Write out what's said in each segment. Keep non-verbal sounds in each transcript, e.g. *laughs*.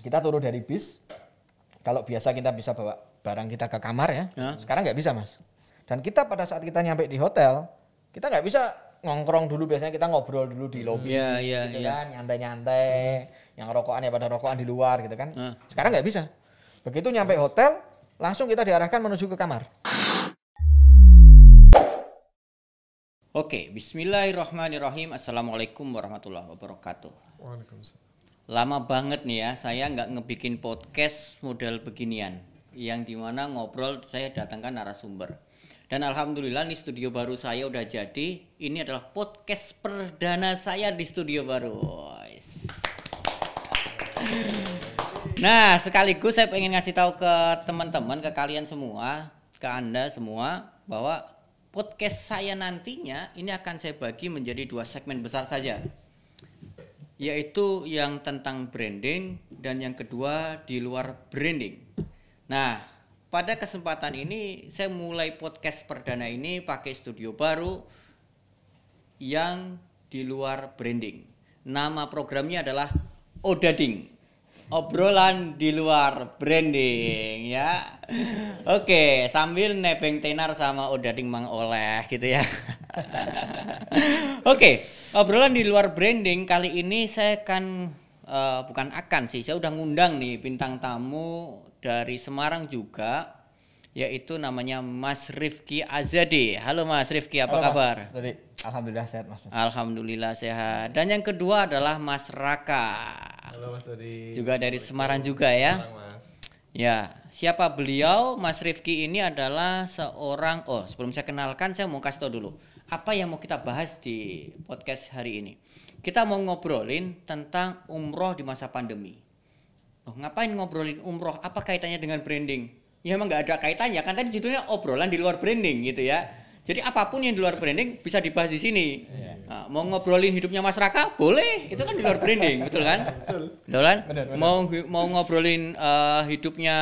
kita turun dari bis kalau biasa kita bisa bawa barang kita ke kamar ya, ya. sekarang nggak bisa mas dan kita pada saat kita nyampe di hotel kita nggak bisa ngongkrong dulu biasanya kita ngobrol dulu di lobi ya, ya, gitu ya. kan nyantai-nyantai hmm. yang rokokan ya pada rokokan di luar gitu kan ya. sekarang nggak bisa begitu nyampe hotel langsung kita diarahkan menuju ke kamar Oke, Bismillahirrahmanirrahim. Assalamualaikum warahmatullahi wabarakatuh. Waalaikumsalam lama banget nih ya saya nggak ngebikin podcast model beginian yang dimana ngobrol saya datangkan narasumber dan alhamdulillah nih studio baru saya udah jadi ini adalah podcast perdana saya di studio baru nah sekaligus saya pengen ngasih tahu ke teman-teman ke kalian semua ke anda semua bahwa podcast saya nantinya ini akan saya bagi menjadi dua segmen besar saja yaitu yang tentang branding dan yang kedua di luar branding. Nah, pada kesempatan ini saya mulai podcast perdana ini pakai studio baru yang di luar branding. Nama programnya adalah Odading. Obrolan di luar branding ya. Oke, sambil nebeng tenar sama Odading Mang Oleh gitu ya. *laughs* Oke. Obrolan di luar branding kali ini saya akan uh, eh, bukan akan sih, saya udah ngundang nih bintang tamu dari Semarang juga yaitu namanya Mas Rifki Azadi. Halo Mas Rifki, apa Halo, kabar? Mas. Jadi, alhamdulillah sehat Mas. Alhamdulillah sehat. Dan yang kedua adalah Mas Raka. Halo Mas Jadi. Juga dari Semarang juga ya. Semarang, mas. Ya, siapa beliau? Mas Rifki ini adalah seorang oh, sebelum saya kenalkan saya mau kasih tau dulu apa yang mau kita bahas di podcast hari ini? Kita mau ngobrolin tentang umroh di masa pandemi. Oh, ngapain ngobrolin umroh? Apa kaitannya dengan branding? Ya emang nggak ada kaitannya kan tadi judulnya obrolan di luar branding gitu ya. Jadi apapun yang di luar branding bisa dibahas di sini. Iya. Nah, mau ngobrolin hidupnya masyarakat? boleh, itu kan di luar branding, *laughs* betul kan? Betul. kan? Mau mau ngobrolin uh, hidupnya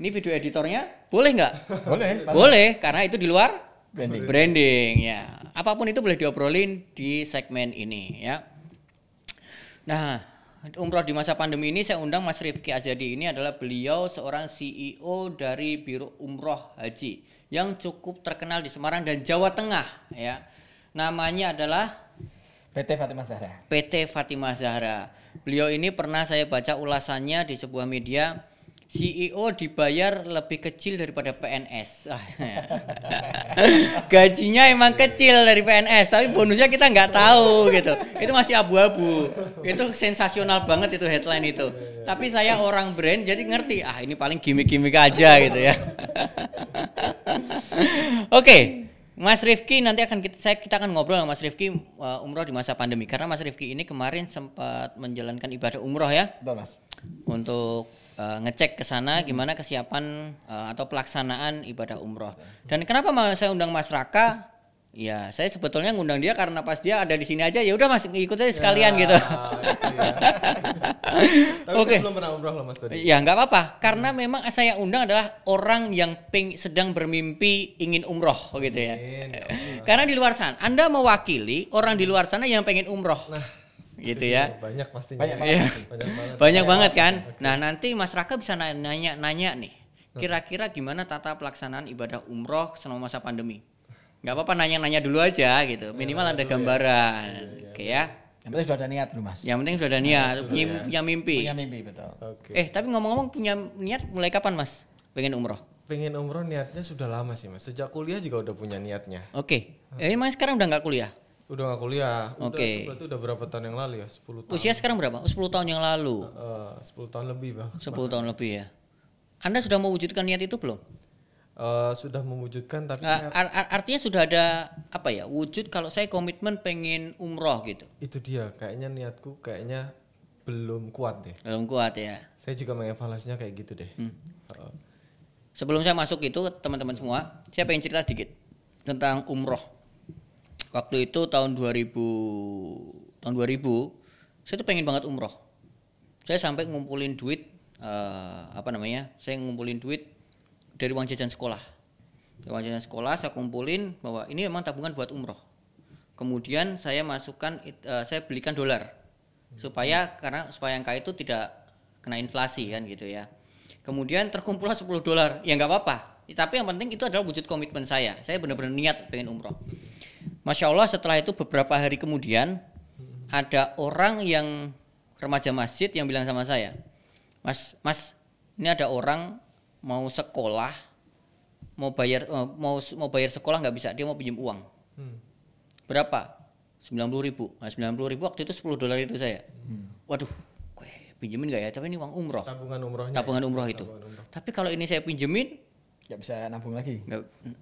ini video editornya boleh nggak? Boleh. Boleh karena itu di luar branding. Branding ya. Apapun itu boleh diobrolin di segmen ini ya. Nah, umroh di masa pandemi ini saya undang Mas Rifki Azadi ini adalah beliau seorang CEO dari Biro Umroh Haji yang cukup terkenal di Semarang dan Jawa Tengah ya. Namanya adalah PT Fatimah Zahra. PT Fatimah Zahra. Beliau ini pernah saya baca ulasannya di sebuah media CEO dibayar lebih kecil daripada PNS. *laughs* Gajinya emang iya, iya. kecil dari PNS, tapi bonusnya kita nggak tahu gitu. Itu masih abu-abu. Itu sensasional banget itu headline itu. Iya, tapi saya orang brand jadi ngerti, ah ini paling gimmick-gimmick aja gitu ya. *laughs* Oke. Okay. Mas Rifki nanti akan kita saya kita akan ngobrol sama Mas Rifki uh, umroh di masa pandemi karena Mas Rifki ini kemarin sempat menjalankan ibadah umroh ya. Betul, Mas. Untuk Eh, ngecek ke sana gimana kesiapan uh, atau pelaksanaan ibadah umroh. Iya. Dan kenapa saya undang Mas Raka? Ya, saya sebetulnya ngundang dia karena pas dia ada di sini aja. Ya udah Mas, ikut aja sekalian ya, gitu. *laughs* Iya. Oke. ya. Tapi okay. belum pernah umroh loh Mas tadi. Ya, nggak apa-apa. Karena hmm. memang saya undang adalah orang yang ping, sedang bermimpi ingin umroh gitu ya. Amin, ya Allah. karena di luar sana Anda mewakili orang di luar sana yang pengen umroh. Nah gitu iya, ya. Banyak pastinya. Banyak, iya, banyak banget. Banyak iya, banget kan. Nah, nanti Mas Raka bisa nanya-nanya nih. Hmm. Kira-kira gimana tata pelaksanaan ibadah umroh selama masa pandemi? Gak apa-apa nanya-nanya dulu aja gitu. Minimal ya, ada gambaran. Ya. Oke ya. Yang penting sudah ada niat dulu mas. Yang penting sudah ada niat, yang punya, ya. punya mimpi. Punya mimpi betul. Oke. Eh tapi ngomong-ngomong punya niat mulai kapan mas? Pengen umroh? Pengen umroh niatnya sudah lama sih mas. Sejak kuliah juga udah punya niatnya. Oke. ini hmm. Eh mas sekarang udah nggak kuliah? Udah gak kuliah. Oke. Okay. Berarti udah berapa tahun yang lalu ya? 10 tahun. Usia sekarang berapa? Oh, 10 tahun yang lalu. Eh, uh, 10 tahun lebih bang. 10 tahun lebih ya. Anda sudah mewujudkan niat itu belum? Uh, sudah mewujudkan tapi uh, ar artinya sudah ada apa ya wujud kalau saya komitmen pengen umroh gitu itu dia kayaknya niatku kayaknya belum kuat deh belum kuat ya saya juga mengevaluasinya kayak gitu deh hmm. uh. sebelum saya masuk itu teman-teman semua saya pengen cerita sedikit tentang umroh waktu itu tahun 2000 tahun 2000 saya tuh pengen banget umroh saya sampai ngumpulin duit uh, apa namanya saya ngumpulin duit dari uang jajan sekolah dari uang jajan sekolah saya kumpulin bahwa ini memang tabungan buat umroh kemudian saya masukkan uh, saya belikan dolar supaya karena supaya angka itu tidak kena inflasi kan gitu ya kemudian terkumpul 10 dolar ya nggak apa-apa tapi yang penting itu adalah wujud komitmen saya saya benar-benar niat pengen umroh Masya Allah setelah itu beberapa hari kemudian ada orang yang remaja masjid yang bilang sama saya, Mas, Mas, ini ada orang mau sekolah, mau bayar eh, mau mau bayar sekolah nggak bisa, dia mau pinjam uang. Hmm. Berapa? 90 ribu. Nah, 90 ribu waktu itu 10 dolar itu saya. Hmm. Waduh, ya, pinjemin nggak ya? Tapi ini uang umroh. Tabungan umrohnya. Ya? Tabungan umroh itu. Tabungan umroh. Tapi kalau ini saya pinjemin, nggak bisa nabung lagi.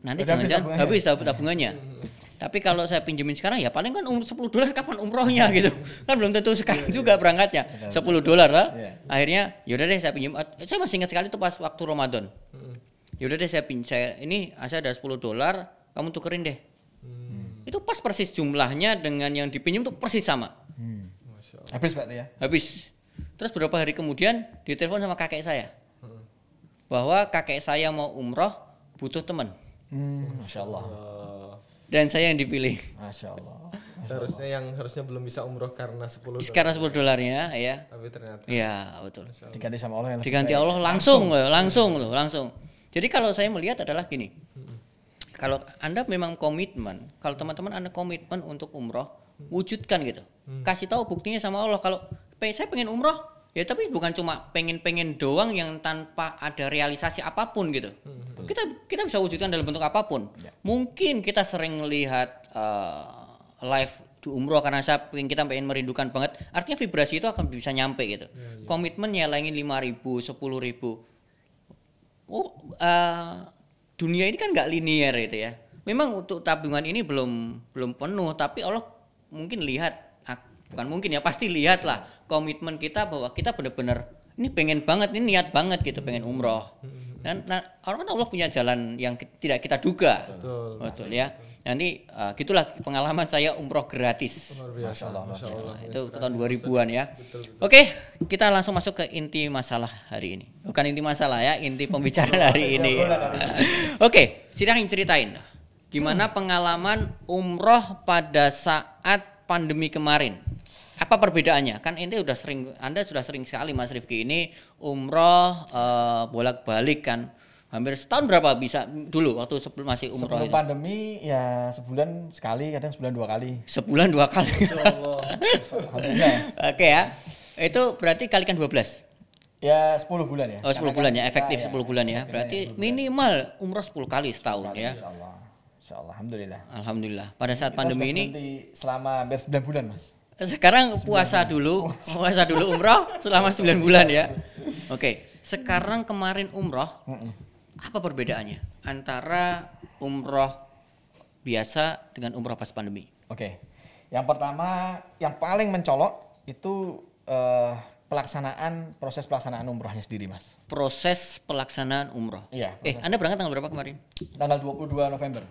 nanti jangan-jangan habis, habis tabungannya. Hmm. Tapi kalau saya pinjemin sekarang ya paling kan umur 10 dolar kapan umrohnya *laughs* gitu. Kan belum tentu sekarang iya, iya. juga berangkatnya. 10 iya, dolar lah. Akhirnya yaudah deh saya pinjem. Saya masih ingat sekali itu pas waktu Ramadan. Hmm. Yaudah deh saya pinjem saya ini saya ada 10 dolar, kamu tukerin deh. Hmm. Itu pas persis jumlahnya dengan yang dipinjem tuh persis sama. Hmm. Habis Pak ya? Habis. Terus beberapa hari kemudian ditelepon sama kakek saya. Hmm. Bahwa kakek saya mau umroh butuh teman. Hmm. Masya Allah dan saya yang dipilih. Masya Allah. Seharusnya yang harusnya belum bisa umroh karena 10 dolar. Karena 10 dolarnya ya. Tapi ternyata. Iya, betul. Diganti sama Allah yang Diganti Allah langsung, langsung, langsung loh, langsung. Jadi kalau saya melihat adalah gini. Kalau Anda memang komitmen, kalau teman-teman Anda komitmen untuk umroh, wujudkan gitu. Mm. Kasih tahu buktinya sama Allah kalau saya pengen umroh, ya tapi bukan cuma pengen-pengen doang yang tanpa ada realisasi apapun gitu hmm. kita kita bisa wujudkan dalam bentuk apapun ya. mungkin kita sering lihat uh, eh, live di umroh karena saya pengen kita pengen merindukan banget artinya vibrasi itu akan bisa nyampe gitu ya, ya. komitmen nyelengin lima ribu sepuluh ribu oh uh, dunia ini kan nggak linier gitu ya memang untuk tabungan ini belum belum penuh tapi Allah mungkin lihat bukan mungkin ya pasti lihatlah komitmen kita bahwa kita benar-benar ini pengen banget ini niat banget gitu pengen umroh dan nah, orang kan Allah punya jalan yang tidak kita duga betul, betul ya nanti uh, gitulah pengalaman saya umroh gratis Masya Allah, Masya Allah. itu tahun 2000-an ya betul, betul. oke kita langsung masuk ke inti masalah hari ini bukan inti masalah ya inti pembicaraan hari *laughs* ini oke silahkan ceritain gimana pengalaman umroh pada saat pandemi kemarin apa perbedaannya? Kan ini sudah sering, anda sudah sering sekali Mas Rifki ini umroh uh, bolak-balik kan, hampir setahun berapa bisa dulu waktu sebelum masih umroh? Sebelum itu? pandemi ya sebulan sekali, kadang sebulan dua kali. Sebulan dua kali. Oke ya, itu berarti kalikan 12 Ya sepuluh bulan ya. Oh bulan ya, efektif ya, bulan ya. Berarti minimal umroh sepuluh kali setahun kali, ya. Insya Allah. Insya Allah. Alhamdulillah. Alhamdulillah. Pada saat Kita pandemi ini selama hampir 9 bulan, Mas. Sekarang puasa dulu, puasa dulu umroh selama 9 bulan ya. Oke, okay. sekarang kemarin umroh, apa perbedaannya antara umroh biasa dengan umroh pas pandemi? Oke, okay. yang pertama, yang paling mencolok itu uh, pelaksanaan proses pelaksanaan umrohnya sendiri, mas. Proses pelaksanaan umroh. Iya. Eh, proses. Eh, anda berangkat tanggal berapa kemarin? Tanggal 22 November.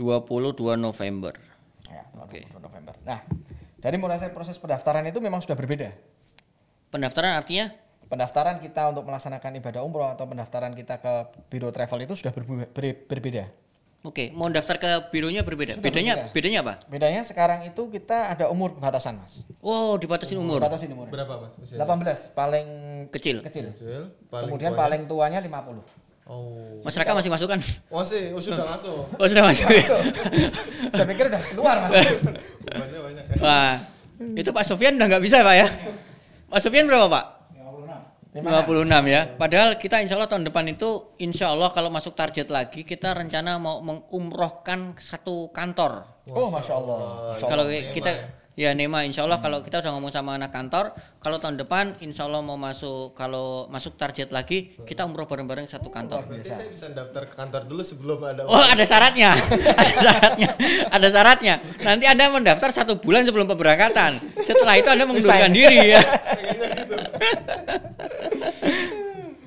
22 November. Ya, tanggal okay. 22 November. Nah dari mulai proses pendaftaran itu memang sudah berbeda. Pendaftaran artinya? Pendaftaran kita untuk melaksanakan ibadah umroh atau pendaftaran kita ke biro travel itu sudah ber ber- berbeda. Oke, mau daftar ke bironya berbeda. Sudah bedanya berbeda. bedanya apa? Bedanya sekarang itu kita ada umur batasan, Mas. Wow, oh, dibatasin umur. Dibatasin umur. Berapa, Mas? Usianya? 18, paling kecil. Kecil. kecil. Paling Kemudian tuanya. paling tuanya 50. Oh. Masyarakat masih masuk kan? Oh, sih, oh, sudah masuk. Oh, sudah masuk. masuk. Saya pikir udah keluar mas. Banyak banyak. Wah, itu Pak Sofian udah nggak bisa pak ya? Pak Sofian berapa pak? 56 ya. Padahal kita insya Allah tahun depan itu insya Allah kalau masuk target lagi kita rencana mau mengumrohkan satu kantor. Oh masya Allah. Kalau kita ya. Ya Nema, insya Allah hmm. kalau kita udah ngomong sama anak kantor, kalau tahun depan insya Allah mau masuk kalau masuk target lagi kita umroh bareng-bareng satu oh, kantor. Oh, berarti saya bisa daftar ke kantor dulu sebelum ada. Oh ada syaratnya, *laughs* ada syaratnya, ada syaratnya. Nanti anda mendaftar satu bulan sebelum pemberangkatan. Setelah itu anda mengundurkan diri ya.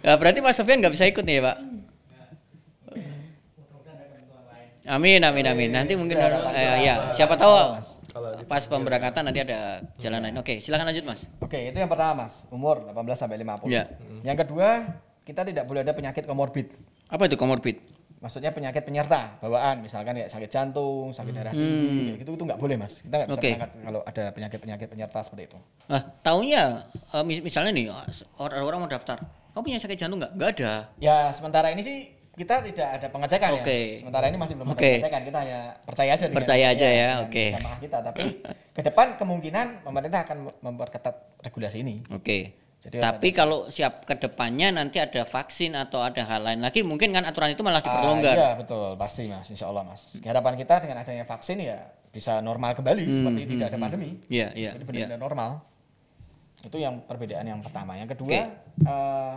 nah, *laughs* berarti Pak Sofian nggak bisa ikut nih ya Pak? Iya. Amin, amin, amin. Nanti mungkin iya, ada, ya, ya siapa tahu kalau pas pemberangkatan nanti ada jalanan. Hmm. Oke, silakan lanjut Mas. Oke, itu yang pertama Mas, umur 18 sampai 50. Ya. Mm-hmm. Yang kedua, kita tidak boleh ada penyakit komorbid. Apa itu komorbid? Maksudnya penyakit penyerta bawaan, misalkan kayak sakit jantung, sakit darah tinggi, hmm. gitu itu nggak boleh mas. Kita nggak bisa okay. kalau ada penyakit-penyakit penyerta seperti itu. Ah, tahunya, eh, misalnya nih eh, orang-orang mau daftar, kamu punya sakit jantung nggak? Nggak ada. Ya sementara ini sih kita tidak ada pengecekan okay. ya. Sementara ini masih belum okay. ada pengecekan. Kita hanya percaya aja. Percaya aja ya, ya oke. Okay. Sama kita, tapi ke depan kemungkinan pemerintah akan memperketat regulasi ini. Oke. Okay. tapi ada, kalau siap ke depannya nanti ada vaksin atau ada hal lain lagi, mungkin kan aturan itu malah diperlonggar. Uh, iya betul, pasti mas, insya Allah mas. Harapan kita dengan adanya vaksin ya bisa normal kembali hmm, seperti hmm, tidak ada hmm. pandemi. Iya iya. Jadi iya. benar-benar yeah. normal. Itu yang perbedaan yang pertama. Yang kedua okay. uh, eh,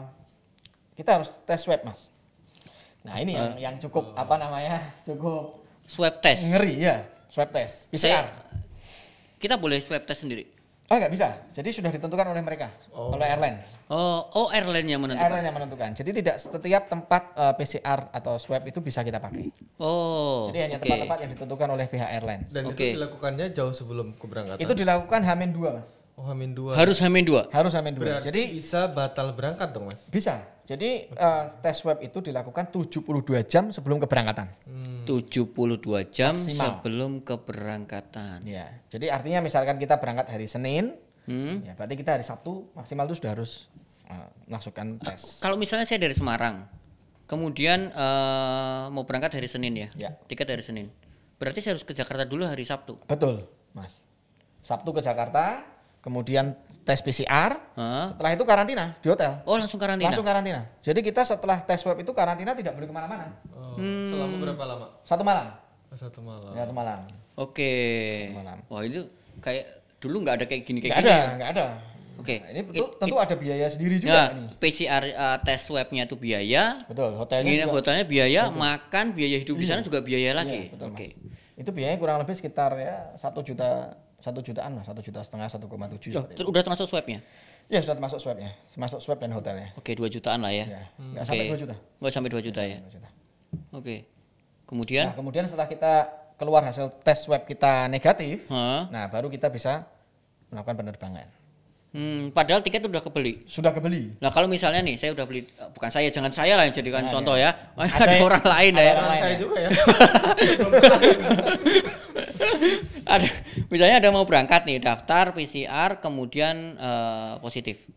kita harus tes swab mas. Nah ini uh. yang eh. yang cukup apa namanya cukup swab test ngeri ya swab test bisa ya? kita boleh swab test sendiri. Oh nggak bisa. Jadi sudah ditentukan oleh mereka, oh. oleh airline. Oh, oh airline yang menentukan. Airline yang menentukan. Jadi tidak setiap tempat uh, eh, PCR atau swab itu bisa kita pakai. Oh. Jadi hanya tempat-tempat okay. yang ditentukan oleh pihak airline. Dan okay. itu dilakukannya jauh sebelum keberangkatan. Itu dilakukan Hamin 2, Mas. Oh, Hamin dua Harus Hamin dua Harus Hamin dua Berarti Jadi bisa batal berangkat dong, Mas. Bisa. Jadi uh, tes swab itu dilakukan 72 jam sebelum keberangkatan. Hmm. 72 jam Maksimal. sebelum keberangkatan. Ya. Jadi artinya misalkan kita berangkat hari Senin, hmm. ya berarti kita hari Sabtu maksimal itu sudah harus uh, tes. Kalau misalnya saya dari Semarang, kemudian uh, mau berangkat hari Senin ya, ya. Tiket hari Senin. Berarti saya harus ke Jakarta dulu hari Sabtu. Betul, Mas. Sabtu ke Jakarta, kemudian tes PCR, huh? setelah itu karantina di hotel. Oh langsung karantina? Langsung karantina. Jadi kita setelah tes web itu karantina tidak boleh kemana-mana. Oh. Hmm. Selama berapa lama? Satu malam. Oh, satu malam. Ya, satu malam. Oke. Okay. Satu malam. Wah itu kayak dulu nggak ada kayak gini kayak gak gini. Ada, nggak ada. Oke. Okay. Nah, ini tentu, tentu it, ada biaya sendiri juga. Nah, ini. PCR uh, eh, tes swabnya itu biaya. Betul. Hotelnya. Ini juga. hotelnya biaya, betul. makan biaya hidup iya. di sana juga biaya lagi. Iya, Oke. Okay. Itu biayanya kurang lebih sekitar ya satu juta satu jutaan lah, satu juta setengah, satu koma tujuh. Ya? Iya, sudah termasuk swabnya? Ya sudah termasuk swabnya, termasuk swab dan hotelnya. Oke, dua jutaan lah ya. ya. Hmm. Nggak sampai dua juta. Nggak oh, sampai dua juta ya. juta. Oke. Kemudian? Nah, kemudian setelah kita keluar hasil tes swab kita negatif, ha? nah baru kita bisa melakukan penerbangan. Hmm, padahal tiket sudah kebeli. Sudah kebeli. Nah kalau misalnya nih, saya sudah beli, eh, bukan saya, jangan saya lah yang jadikan nah, contoh ya. ya. *laughs* Ada, ada orang lain ada ya. Orang saya juga ya. *laughs* ada misalnya ada mau berangkat nih daftar PCR kemudian uh, positif.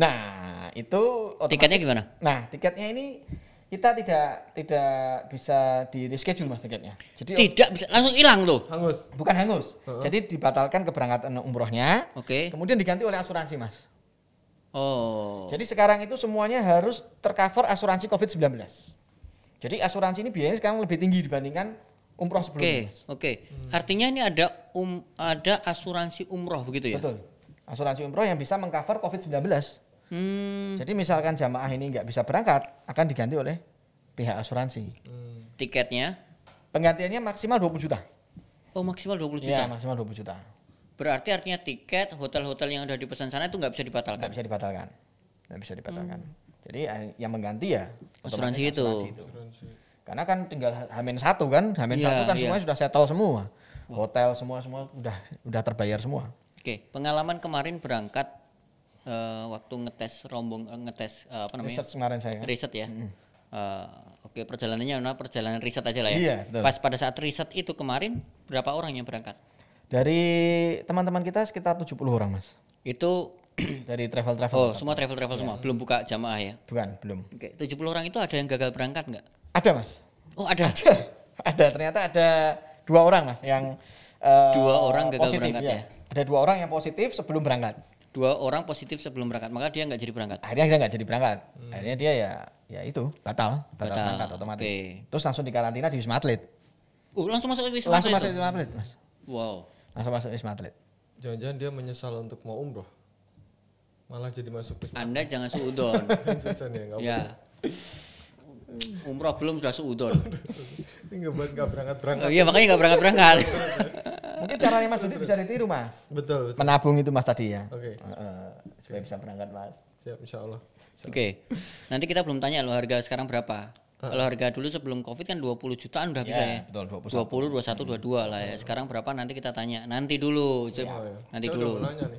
Nah, itu otomatis, tiketnya gimana? Nah, tiketnya ini kita tidak tidak bisa di reschedule mas tiketnya. Jadi tidak bisa langsung hilang loh. Hangus. Bukan hangus. Uh -huh. Jadi dibatalkan keberangkatan umrohnya. Oke. Okay. Kemudian diganti oleh asuransi mas. Oh. Jadi sekarang itu semuanya harus tercover asuransi COVID-19. Jadi asuransi ini biayanya sekarang lebih tinggi dibandingkan Umroh sebelumnya. Oke, okay, oke. Okay. Hmm. Artinya ini ada um, ada asuransi umroh begitu ya? Betul. Asuransi umroh yang bisa mengcover COVID-19. Hmm. Jadi misalkan jamaah ini nggak bisa berangkat, akan diganti oleh pihak asuransi. Hmm. Tiketnya? Penggantiannya maksimal 20 juta. Oh maksimal 20 iya, juta? Iya maksimal 20 juta. Berarti artinya tiket hotel-hotel yang sudah dipesan sana itu nggak bisa dibatalkan? Nggak bisa dibatalkan. Nggak bisa dibatalkan. Hmm. Jadi eh, yang mengganti ya asuransi itu. Asuransi itu. Asuransi. Karena kan tinggal hamin satu kan, hamin yeah, iya, satu kan yeah. semuanya sudah settle semua. Hotel semua semua udah udah terbayar semua. Oke, okay. pengalaman kemarin berangkat uh, waktu ngetes rombong uh, ngetes uh, apa namanya? Riset kemarin saya. Kan. Riset ya. Mm. Uh, Oke, okay, perjalanannya nah perjalanan riset aja lah ya. Iya, betul. Pas pada saat riset itu kemarin berapa orang yang berangkat? Dari teman-teman kita sekitar 70 orang, Mas. Itu *clears throat* dari travel travel. Oh, semua travel travel iya. semua. Belum buka jamaah ya? Bukan, belum. Oke, okay. 70 orang itu ada yang gagal berangkat nggak? Ada mas. Oh ada. Ada, *laughs* ada. ternyata ada dua orang mas yang uh, dua orang gagal positif, berangkat ya. ya. Ada dua orang yang positif sebelum berangkat. Dua orang positif sebelum berangkat, maka dia nggak jadi berangkat. Akhirnya dia nggak jadi berangkat. Hmm. Akhirnya dia ya ya itu batal batal, batal. berangkat otomatis. Okay. Terus langsung dikarantina di wisma atlet. Uh langsung masuk wisma langsung atlet. Langsung masuk wisma atlet mas. Wow. Langsung masuk wisma atlet. Jangan-jangan dia menyesal untuk mau umroh. Malah jadi masuk wisma. Anda jangan suudon. *laughs* jangan ya, ya. Umroh hmm, belum sudah seudon. Ini nggak buat nggak berangkat berangkat. Oh iya makanya nggak berangkat berangkat. Mungkin caranya Mas Dudi bisa ditiru Mas. Betul, Menabung itu Mas tadi ya. Oke. Okay. supaya bisa berangkat Mas. Siap Insya Oke. Nanti kita belum tanya loh harga sekarang berapa. Uh. Kalau harga dulu sebelum Covid kan 20 jutaan udah yeah, bisa ya. Betul, 21. 20, 21, 22 lah ya. Sekarang berapa nanti kita tanya. Nanti dulu. Siap. Nanti Saya dulu.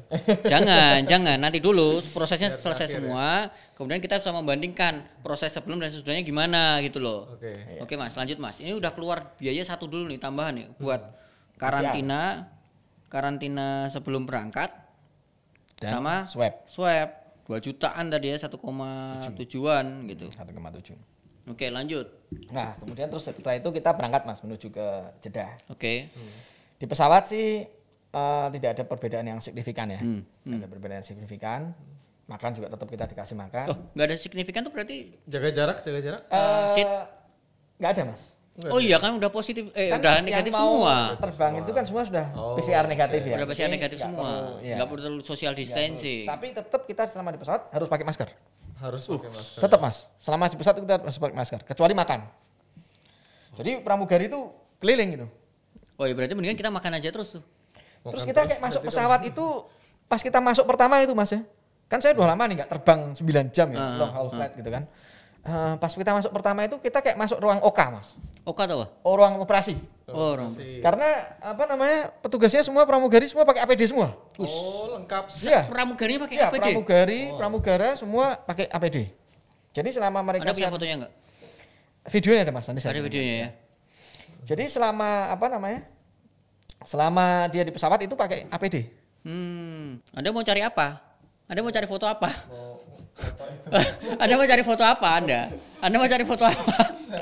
*laughs* jangan, jangan. Nanti dulu prosesnya Biar selesai ya. semua. Ya. Kemudian kita sama membandingkan proses sebelum dan sesudahnya gimana gitu loh. Oke. Okay. Iya. Oke, Mas, lanjut Mas. Ini udah keluar biaya satu dulu nih tambahan nih buat hmm. karantina karantina sebelum berangkat dan sama swab. Swab 2 jutaan tadi ya 1,7-an gitu. 1,7. Oke, lanjut. Nah, kemudian terus setelah itu kita berangkat Mas menuju ke Jeddah. Oke. Hmm. Di pesawat sih uh, tidak ada perbedaan yang signifikan ya. Hmm. Hmm. Tidak ada perbedaan yang signifikan. Makan juga tetap kita dikasih makan. Oh, nggak ada signifikan tuh berarti jaga jarak, jaga jarak. Uh, Sit. Nggak ada, Mas. Gak oh ada. iya kan udah positif eh kan udah negatif semua. Terbang itu kan semua sudah oh, PCR negatif okay. ya. Udah PCR negatif Jadi, semua. Enggak perlu, ya. perlu social distancing. Perlu. Tapi tetap kita selama di pesawat harus pakai masker harus uh, pakai masker. Tetap mas, selama masih pesat kita harus pakai masker, kecuali makan. Jadi pramugari itu keliling gitu. Oh iya berarti mendingan kita makan aja terus tuh. Makan terus kita kayak masuk pesawat itu, kan. itu pas kita masuk pertama itu mas ya. Kan saya udah lama nih nggak terbang 9 jam ya, uh, long haul uh, flight gitu kan. Uh, pas kita masuk pertama itu kita kayak masuk ruang OKA mas. OKA apa? Oh, ruang operasi. Oh, rompi. Karena apa namanya? Petugasnya semua pramugari semua pakai APD semua. Oh, Us. Oh, lengkap. Iya. Pramugari pakai ya, APD. pramugari, oh. pramugara semua pakai APD. Jadi selama mereka ada punya fotonya enggak? Videonya ada Mas, nanti saya. Ada videonya ya. Jadi selama apa namanya? Selama dia di pesawat itu pakai APD. Hmm. Anda mau cari apa? Anda mau cari foto apa? anda mau cari foto apa Anda? Anda mau cari foto apa? Ya.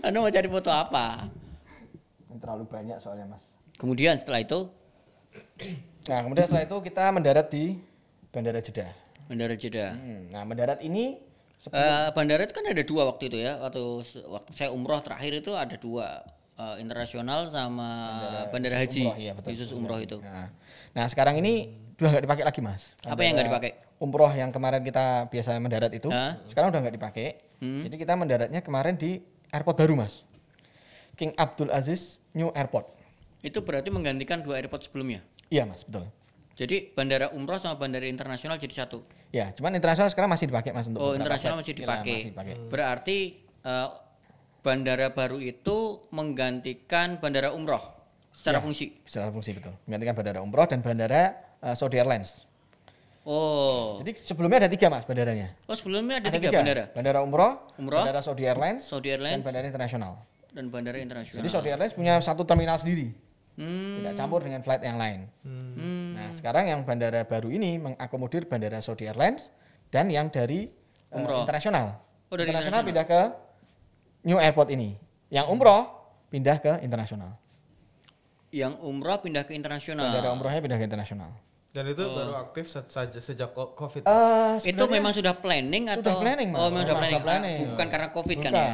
anda mau cari foto apa? terlalu banyak soalnya mas. Kemudian setelah itu? Nah kemudian setelah itu kita mendarat di Bandara Jeddah. Bandara Jeddah. Hmm, nah mendarat ini Uh, bandara itu kan ada dua waktu itu ya. Waktu waktu saya umroh terakhir itu ada dua uh, internasional sama bandara, bandara haji umroh, iya, betul. khusus umroh itu. Nah, nah sekarang ini udah nggak dipakai lagi mas. Bandara Apa yang nggak dipakai? Umroh yang kemarin kita biasa mendarat itu, huh? sekarang udah nggak dipakai. Hmm. Jadi kita mendaratnya kemarin di airport baru mas. King Abdul Aziz New Airport. Itu berarti menggantikan dua airport sebelumnya? Iya mas, betul. Jadi bandara umroh sama bandara internasional jadi satu? Ya, cuman internasional sekarang masih dipakai mas untuk Oh internasional masih iya, dipakai. Ya, masih dipakai. Hmm. Berarti uh, bandara baru itu menggantikan bandara umroh secara ya, fungsi? Secara fungsi betul. Menggantikan bandara umroh dan bandara uh, Saudi Airlines. Oh. Jadi sebelumnya ada tiga mas bandaranya. Oh sebelumnya ada, ada tiga, tiga bandara. Bandara umroh, umroh, bandara Saudi Airlines, Saudi Airlines, dan bandara internasional dan bandara internasional. Jadi Saudi Airlines punya satu terminal sendiri. Hmm. Tidak campur dengan flight yang lain. Hmm. Nah, sekarang yang bandara baru ini mengakomodir bandara Saudi Airlines dan yang dari eh, umroh. Uh, internasional. Oh, dari internasional pindah ke New Airport ini. Yang umroh pindah ke internasional. Yang umroh pindah ke internasional. Bandara umrohnya pindah ke internasional. Dan itu oh. baru aktif saja sejak COVID. Uh, itu memang sudah planning atau sudah planning, mas. oh memang sudah planning, ah, planning. bukan karena COVID bukan. kan ya?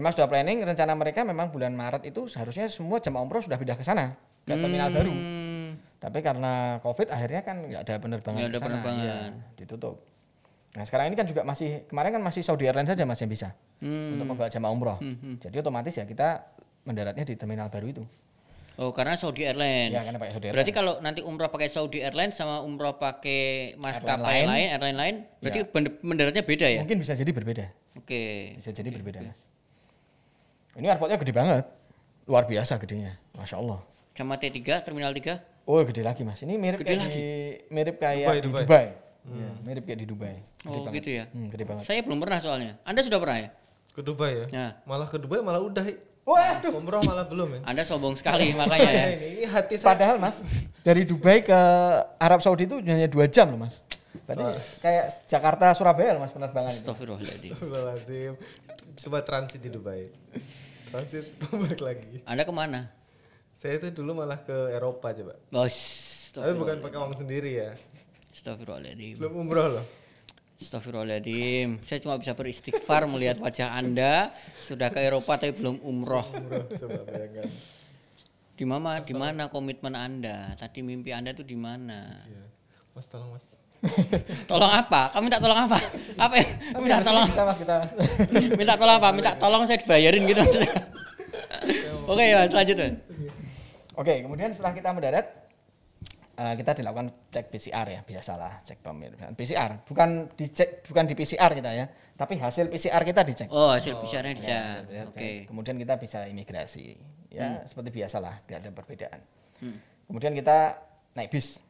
memang sudah planning rencana mereka memang bulan Maret itu seharusnya semua jemaah umroh sudah pindah ke sana ke terminal baru hmm. tapi karena covid akhirnya kan nggak ada penerbangan nggak ada sana, penerbangan ya, ditutup nah sekarang ini kan juga masih kemarin kan masih Saudi Airlines saja masih bisa hmm. untuk membawa jemaah umroh hmm, hmm. jadi otomatis ya kita mendaratnya di terminal baru itu Oh, karena Saudi Airlines. Ya, karena pakai Saudi Airlines. Berarti kalau nanti umroh pakai Saudi Airlines sama umroh pakai maskapai lain, airline lain, berarti ya. mendaratnya beda ya? Mungkin bisa jadi berbeda. Oke. Okay. Bisa jadi okay. berbeda, Mas. Ini airportnya gede banget. Luar biasa gedenya. Masya Allah. Sama T3, Terminal 3? Oh gede lagi mas. Ini mirip gede kayak lagi. di mirip kayak Dubai. Di Dubai. Dubai. Hmm. Ya, mirip kayak di Dubai. Gede oh banget. gitu ya. Hmm, gede banget. Saya belum pernah soalnya. Anda sudah pernah ya? Ke Dubai ya? Nah. Malah ke Dubai malah udah. Waduh. Umroh malah belum ya. Anda sombong sekali makanya ya. ini, *laughs* ini hati saya. Padahal mas, dari Dubai ke Arab Saudi itu hanya dua jam loh mas. Berarti so, kayak Jakarta Surabaya mas penerbangan. Astagfirullahaladzim. Astagfirullahaladzim. coba transit di Dubai. Transit *laughs* balik lagi. Anda kemana? Saya itu dulu malah ke Eropa coba. Bos. Oh, Tapi bukan pakai uang sendiri ya. Astagfirullahaladzim. Belum umroh loh. Astagfirullahaladzim, saya cuma bisa beristighfar melihat wajah Anda sudah ke Eropa tapi belum umroh. Umroh, coba bayangkan. Di mana, di mana komitmen Anda? Tadi mimpi Anda tuh di mana? Iya. Mas tolong mas, *laughs* tolong apa? Kamu minta tolong apa? Apa ya? Kamu minta tolong? Bisa mas kita mas. *laughs* minta tolong apa? Minta tolong saya dibayarin gitu maksudnya. *laughs* Oke okay, mas, lanjut Oke, okay, kemudian setelah kita mendarat, eh, kita dilakukan cek PCR ya, biasalah cek pemirsa. PCR. Bukan dicek, bukan di PCR kita ya, tapi hasil PCR kita dicek. Oh, hasil oh, PCR-nya dicek. Ya, ya. Oke. Okay. Kemudian kita bisa imigrasi, ya hmm. seperti biasalah, tidak ada perbedaan. Hmm. Kemudian kita naik bis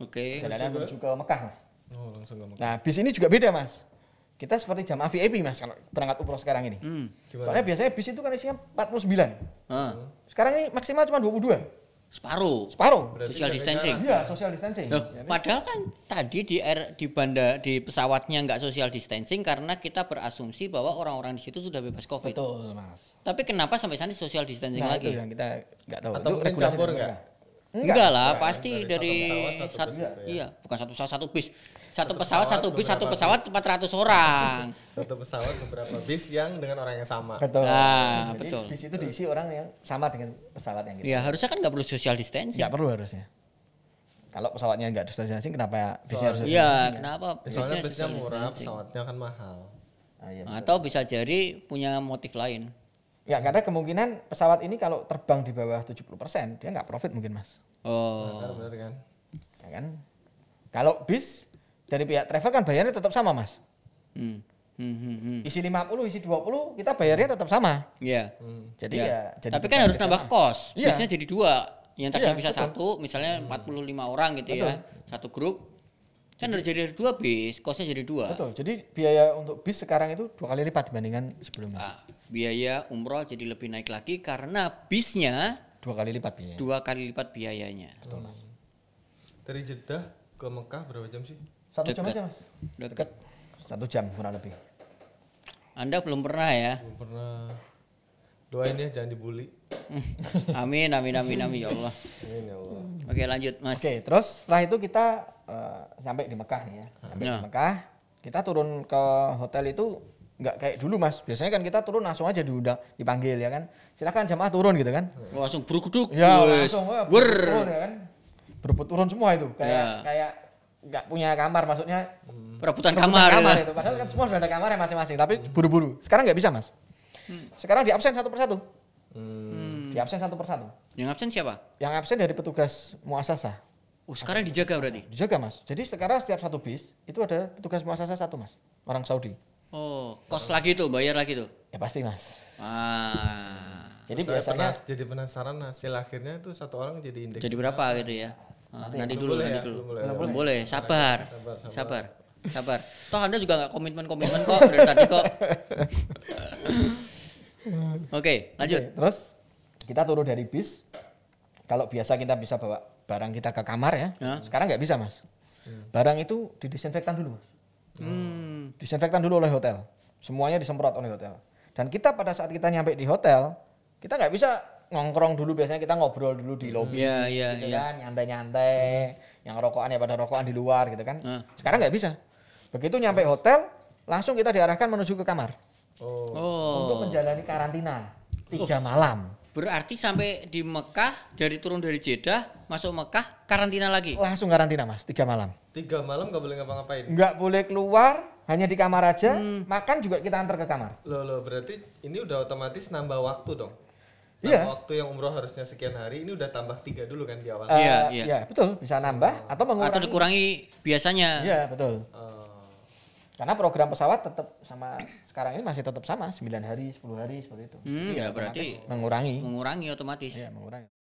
Oke. Okay. Jalanan menuju ke Mekah, Mas. Oh, Nah, bis ini juga beda, Mas. Kita seperti jam VIP, Mas, kalau berangkat umroh sekarang ini. Hmm. Soalnya biasanya bis itu kan isinya 49. Hmm. Sekarang ini maksimal cuma 22. Separuh. Separuh. social distancing. Iya, social distancing. Loh, padahal kan tadi di air, di banda di pesawatnya nggak social distancing karena kita berasumsi bahwa orang-orang di situ sudah bebas Covid. Betul, Mas. Tapi kenapa sampai sana social distancing nah, lagi? Itu yang kita nggak tahu. Atau itu mungkin campur nggak? Enggak, enggak lah, enggak. pasti dari, dari satu, pesawat, satu, gitu ya. iya, bukan satu pesawat satu bis. Satu, pesawat, satu bis, satu pesawat empat ratus orang. *laughs* satu pesawat beberapa bis yang dengan orang yang sama. Betul. Nah, Jadi betul. Bis itu diisi orang yang sama dengan pesawat yang gitu. Iya, harusnya kan enggak perlu social distancing. Enggak perlu harusnya. Kalau pesawatnya nggak social distancing, kenapa bisnya harus? Iya, kenapa? Eh, bisnya bisnya murah, pesawatnya kan mahal. Ah, iya, nah, Atau bisa jadi punya motif lain Ya karena kemungkinan pesawat ini kalau terbang di bawah 70% dia nggak profit mungkin mas. Oh. Benar, benar kan. Ya kan. Kalau bis dari pihak travel kan bayarnya tetap sama mas. Hmm. Hmm, hmm, hmm. Isi 50, isi 20 kita bayarnya tetap sama. Iya. Yeah. Hmm. Jadi yeah. ya. Jadi Tapi kan harus nambah kos. Yeah. Biasanya jadi dua. Yang tadi yeah, bisa betul. satu, misalnya hmm. 45 orang gitu ya. betul. ya, satu grup. Kan harus jadi dua bis, kosnya jadi dua. Betul. Jadi biaya untuk bis sekarang itu dua kali lipat dibandingkan sebelumnya. Ah biaya umroh jadi lebih naik lagi karena bisnya dua kali lipat biaya. Dua kali lipat biayanya. Betul, Mas. Dari Jeddah ke Mekah berapa jam sih? Satu Deket. jam aja, Mas. deket Satu jam kurang lebih. Anda belum pernah ya? Belum pernah. Doain ya jangan dibully. *laughs* amin, amin, amin, amin ya Allah. Amin ya Allah. Oke, lanjut, Mas. Oke, terus setelah itu kita uh, sampai di Mekah nih ya. Sampai nah. di Mekah, kita turun ke hotel itu nggak kayak dulu mas biasanya kan kita turun langsung aja diundang dipanggil ya kan silakan jamaah turun gitu kan oh, langsung berukuduk ya yes. langsung oh, Ber. turun ya kan berebut turun semua itu kayak yeah. kayak nggak punya kamar maksudnya hmm. perebutan kamar, kamar ya. itu padahal kan semua sudah ada kamar masing-masing tapi hmm. buru-buru sekarang nggak bisa mas hmm. sekarang di absen satu persatu hmm. di absen satu persatu yang absen siapa yang absen dari petugas muasasa oh sekarang dijaga berarti dijaga mas jadi sekarang setiap satu bis itu ada petugas muasasa satu mas orang Saudi Oh, kos lagi tuh, bayar lagi tuh? Ya pasti mas. Ah. Jadi Terus biasanya penas, jadi penasaran hasil akhirnya itu satu orang jadi indeks. Jadi berapa nah, gitu ya? Ah, nanti, nanti ya. dulu, boleh nanti ya, dulu. Boleh, ya. boleh. boleh. Sabar. sabar, sabar, sabar, sabar. Toh anda juga nggak komitmen-komitmen kok dari tadi kok. *laughs* Oke, okay, lanjut. Okay, terus kita turun dari bis. Kalau biasa kita bisa bawa barang kita ke kamar ya. Nah. Sekarang nggak bisa mas. Hmm. Barang itu didisinfektan dulu mas. Hmm. Disinfektan dulu oleh hotel. Semuanya disemprot oleh hotel. Dan kita pada saat kita nyampe di hotel, kita nggak bisa nongkrong dulu biasanya kita ngobrol dulu di lobi hmm. iya, yeah, yeah, gitu yeah. kan nyantai-nyantai Yeah. yang rokokan ya pada rokokan di luar gitu kan uh. sekarang nggak bisa begitu nyampe hotel langsung kita diarahkan menuju ke kamar oh. oh. untuk menjalani karantina tiga oh. malam Berarti sampai di Mekah dari turun dari Jeddah masuk Mekah karantina lagi. Langsung karantina mas, tiga malam. Tiga malam nggak boleh ngapa-ngapain. Nggak boleh keluar, hanya di kamar aja. Hmm. Makan juga kita antar ke kamar. Loh loh, berarti ini udah otomatis nambah waktu dong. Iya. Waktu yang umroh harusnya sekian hari ini udah tambah tiga dulu kan di awal. Iya uh, iya. Yeah, yeah. betul. Bisa nambah oh. atau mengurangi. Atau dikurangi biasanya. Iya betul. Oh. Karena program pesawat tetap sama sekarang ini masih tetap sama 9 hari, 10 hari seperti itu. Hmm, ya berarti mengurangi. Mengurangi otomatis. Iya, mengurangi.